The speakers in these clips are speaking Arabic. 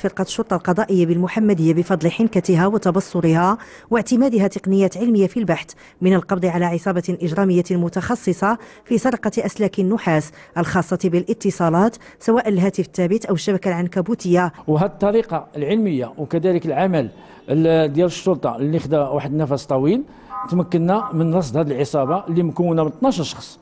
فرقة الشرطة القضائية بالمحمدية بفضل حنكتها وتبصرها واعتمادها تقنيات علمية في البحث من القبض على عصابة إجرامية متخصصة في سرقة أسلاك النحاس الخاصة بالاتصالات سواء الهاتف الثابت أو الشبكة العنكبوتية وهذه الطريقة العلمية وكذلك العمل ديال الشرطة اللي خدا واحد النفس طويل تمكنا من رصد هذه العصابة اللي مكونة من 12 شخص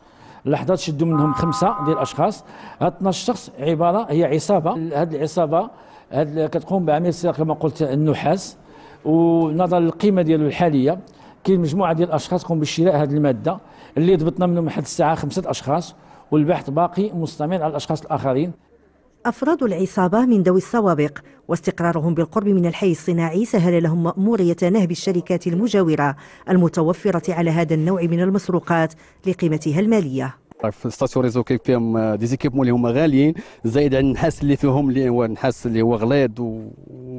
لحظه شدوا منهم خمسه ديال الاشخاص هاد 12 شخص عباره هي عصابه هاد العصابه هاد كتقوم بعمليه سرقه كما قلت النحاس ونظرا للقيمه ديالو الحاليه كاين مجموعه ديال الاشخاص قوم بشراء هاد الماده اللي ضبطنا منهم واحد الساعه خمسه اشخاص والبحث باقي مستمر على الاشخاص الاخرين أفراد العصابة من ذوي السوابق واستقرارهم بالقرب من الحي الصناعي سهل لهم مأمورية نهب الشركات المجاورة المتوفرة على هذا النوع من المسروقات لقيمتها المالية في ستاسيون ريزو كاين فيهم ديزيكيبمون اللي هما غاليين زائد على النحاس اللي فيهم اللي هو النحاس اللي هو غليظ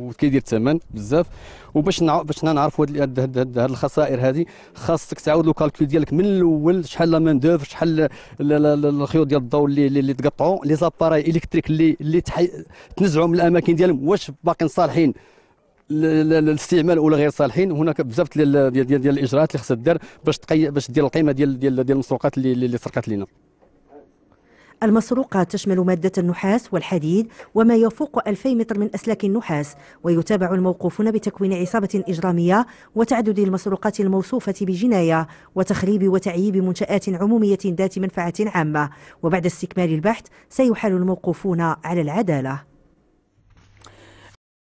وكيدير الثمن بزاف وباش باش نعرفوا هاد الخسائر هذه خاصك تعاود لو كالكول ديالك من الاول شحال لا مان دوفر شحال الخيوط ديال الضوء اللي اللي تقطعوا لي زاباري الكتريك اللي اللي تنزعوا من الاماكن ديالهم واش باقيين صالحين للاستعمال ولا غير صالحين هناك بزاف ديال ديال, ديال الاجراءات اللي خصها دار باش تقي باش دير القيمه ديال ديال المسروقات اللي اللي سرقات لينا المسروقة تشمل مادة النحاس والحديد وما يفوق 2000 متر من أسلاك النحاس ويتابع الموقوفون بتكوين عصابة إجرامية وتعدد المسروقات الموصوفة بجناية وتخريب وتعييب منشآت عمومية ذات منفعة عامة وبعد استكمال البحث سيحال الموقوفون على العدالة